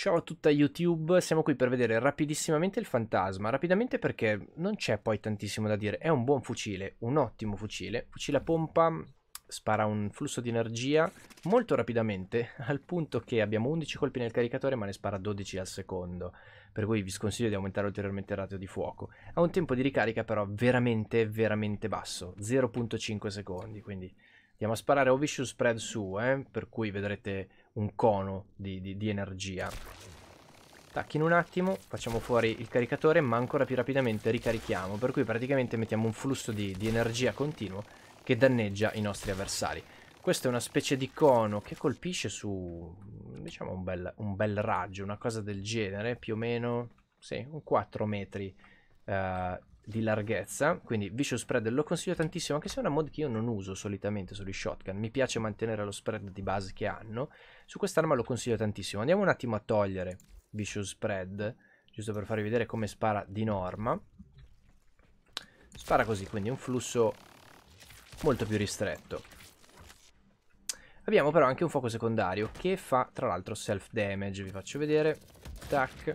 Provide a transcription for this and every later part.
Ciao a tutta YouTube, siamo qui per vedere rapidissimamente il fantasma, rapidamente perché non c'è poi tantissimo da dire, è un buon fucile, un ottimo fucile, fucile a pompa, spara un flusso di energia molto rapidamente, al punto che abbiamo 11 colpi nel caricatore ma ne spara 12 al secondo, per cui vi sconsiglio di aumentare ulteriormente il ratio di fuoco. Ha un tempo di ricarica però veramente veramente basso, 0.5 secondi, quindi andiamo a sparare o vicious Spread su, eh, per cui vedrete un cono di, di, di energia. Tacchino un attimo, facciamo fuori il caricatore, ma ancora più rapidamente ricarichiamo, per cui praticamente mettiamo un flusso di, di energia continuo che danneggia i nostri avversari. Questo è una specie di cono che colpisce su, diciamo, un bel, un bel raggio, una cosa del genere, più o meno, sì, un 4 metri eh, di larghezza, quindi Vicious Spread lo consiglio tantissimo, anche se è una mod che io non uso solitamente sugli shotgun, mi piace mantenere lo spread di base che hanno, su quest'arma lo consiglio tantissimo. Andiamo un attimo a togliere Vicious Spread, giusto per farvi vedere come spara di norma. Spara così, quindi un flusso molto più ristretto. Abbiamo però anche un fuoco secondario che fa tra l'altro self damage, vi faccio vedere, tac,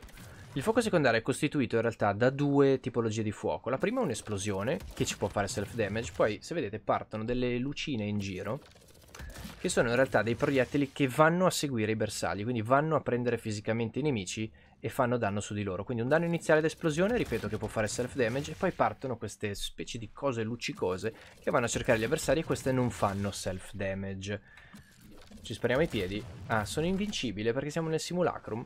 il fuoco secondario è costituito in realtà da due tipologie di fuoco. La prima è un'esplosione, che ci può fare self damage, poi se vedete partono delle lucine in giro, che sono in realtà dei proiettili che vanno a seguire i bersagli, quindi vanno a prendere fisicamente i nemici e fanno danno su di loro. Quindi un danno iniziale d'esplosione, ripeto, che può fare self damage, e poi partono queste specie di cose luccicose che vanno a cercare gli avversari e queste non fanno self damage. Ci spariamo i piedi. Ah, sono invincibile perché siamo nel simulacrum.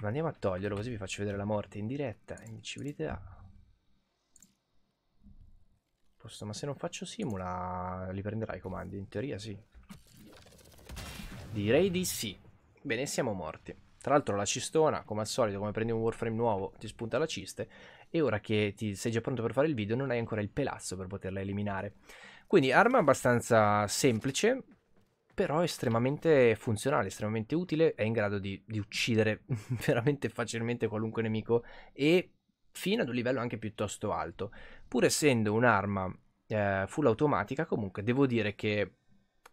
Ma andiamo a toglierlo così vi faccio vedere la morte in diretta. Invincibilità. Posso, ma se non faccio simula li prenderà i comandi? In teoria sì. Direi di sì. Bene, siamo morti. Tra l'altro la cistona, come al solito, come prendi un warframe nuovo, ti spunta la ciste e ora che ti, sei già pronto per fare il video non hai ancora il pelazzo per poterla eliminare. Quindi arma abbastanza semplice, però è estremamente funzionale, estremamente utile, è in grado di, di uccidere veramente facilmente qualunque nemico e fino ad un livello anche piuttosto alto. Pur essendo un'arma eh, full automatica, comunque devo dire che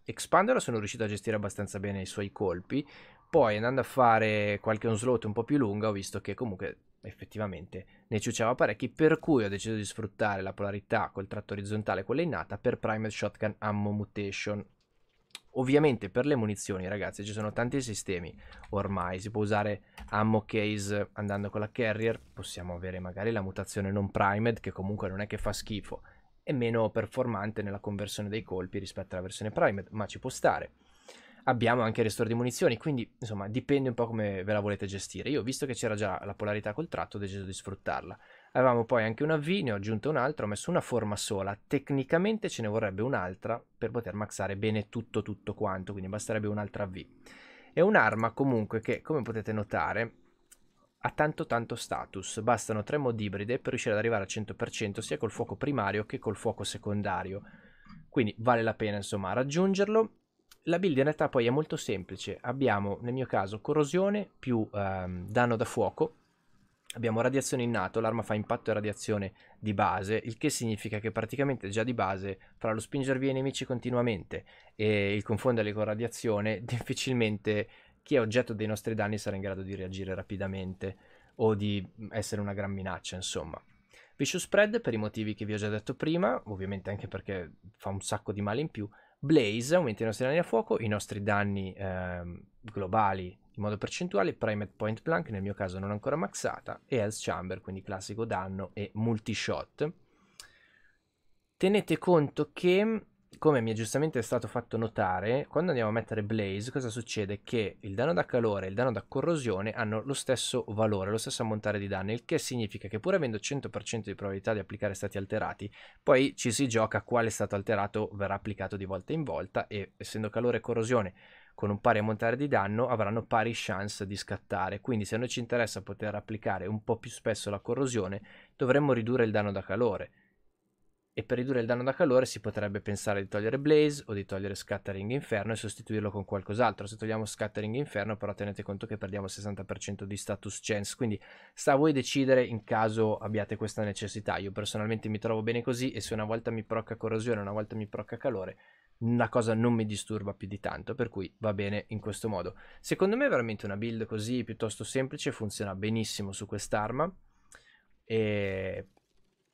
Expander sono riuscito a gestire abbastanza bene i suoi colpi. Poi andando a fare qualche onslaught un po' più lunga ho visto che comunque effettivamente ne ciucciava parecchi, per cui ho deciso di sfruttare la polarità col tratto orizzontale quella innata per Primal Shotgun Ammo Mutation Ovviamente per le munizioni, ragazzi, ci sono tanti sistemi ormai. Si può usare ammo case andando con la carrier. Possiamo avere magari la mutazione non primed, che comunque non è che fa schifo. È meno performante nella conversione dei colpi rispetto alla versione primed, ma ci può stare. Abbiamo anche il restore di munizioni, quindi insomma dipende un po' come ve la volete gestire. Io, visto che c'era già la polarità col tratto, ho deciso di sfruttarla. Avevamo poi anche una V, ne ho aggiunta un'altra, ho messo una forma sola. Tecnicamente ce ne vorrebbe un'altra per poter maxare bene tutto tutto quanto, quindi basterebbe un'altra V. È un'arma comunque che, come potete notare, ha tanto tanto status. Bastano tre mod ibride per riuscire ad arrivare al 100% sia col fuoco primario che col fuoco secondario. Quindi vale la pena insomma raggiungerlo. La build in realtà poi è molto semplice. Abbiamo nel mio caso corrosione più ehm, danno da fuoco Abbiamo radiazione innato, l'arma fa impatto e radiazione di base, il che significa che praticamente già di base, fra lo spingervi via i nemici continuamente e il confonderli con radiazione, difficilmente chi è oggetto dei nostri danni sarà in grado di reagire rapidamente o di mm, essere una gran minaccia, insomma. Vicious Spread per i motivi che vi ho già detto prima, ovviamente anche perché fa un sacco di male in più. Blaze aumenta i nostri danni a fuoco, i nostri danni eh, globali in modo percentuale, prime at point blank, nel mio caso non ancora maxata, e health chamber, quindi classico danno e multishot. Tenete conto che, come mi è giustamente stato fatto notare, quando andiamo a mettere blaze, cosa succede? Che il danno da calore e il danno da corrosione hanno lo stesso valore, lo stesso ammontare di danni, il che significa che pur avendo 100% di probabilità di applicare stati alterati, poi ci si gioca quale stato alterato verrà applicato di volta in volta e essendo calore e corrosione con un pari ammontare di danno avranno pari chance di scattare. Quindi se a noi ci interessa poter applicare un po' più spesso la corrosione, dovremmo ridurre il danno da calore. E per ridurre il danno da calore si potrebbe pensare di togliere Blaze o di togliere Scattering Inferno e sostituirlo con qualcos'altro. Se togliamo Scattering Inferno però tenete conto che perdiamo il 60% di status chance, quindi sta a voi decidere in caso abbiate questa necessità. Io personalmente mi trovo bene così e se una volta mi procca corrosione, una volta mi procca calore, la cosa non mi disturba più di tanto, per cui va bene in questo modo. Secondo me veramente una build così piuttosto semplice funziona benissimo su quest'arma e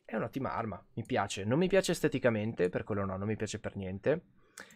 è un'ottima arma, mi piace. Non mi piace esteticamente, per quello no, non mi piace per niente.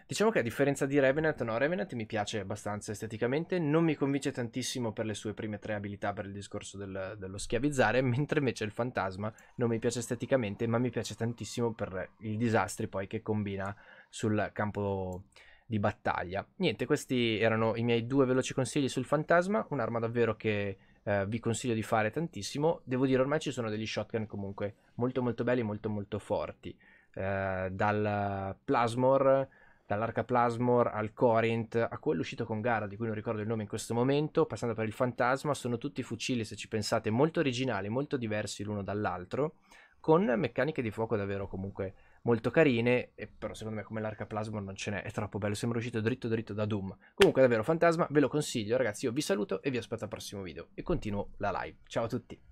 Diciamo che a differenza di Revenant, no, Revenant mi piace abbastanza esteticamente, non mi convince tantissimo per le sue prime tre abilità per il discorso del, dello schiavizzare, mentre invece il fantasma non mi piace esteticamente, ma mi piace tantissimo per i disastri poi che combina sul campo di battaglia. Niente, questi erano i miei due veloci consigli sul fantasma, un'arma davvero che eh, vi consiglio di fare tantissimo. Devo dire, ormai ci sono degli shotgun comunque molto molto belli, molto molto forti. Eh, dal Plasmor, dall'Arca Plasmor al Corinth, a quello uscito con gara, di cui non ricordo il nome in questo momento, passando per il Fantasma, sono tutti fucili, se ci pensate, molto originali, molto diversi l'uno dall'altro, con meccaniche di fuoco davvero comunque molto carine, e però secondo me come l'arca plasma non ce n'è, è troppo bello, sembra uscito dritto dritto da Doom. Comunque davvero fantasma, ve lo consiglio ragazzi, io vi saluto e vi aspetto al prossimo video e continuo la live. Ciao a tutti!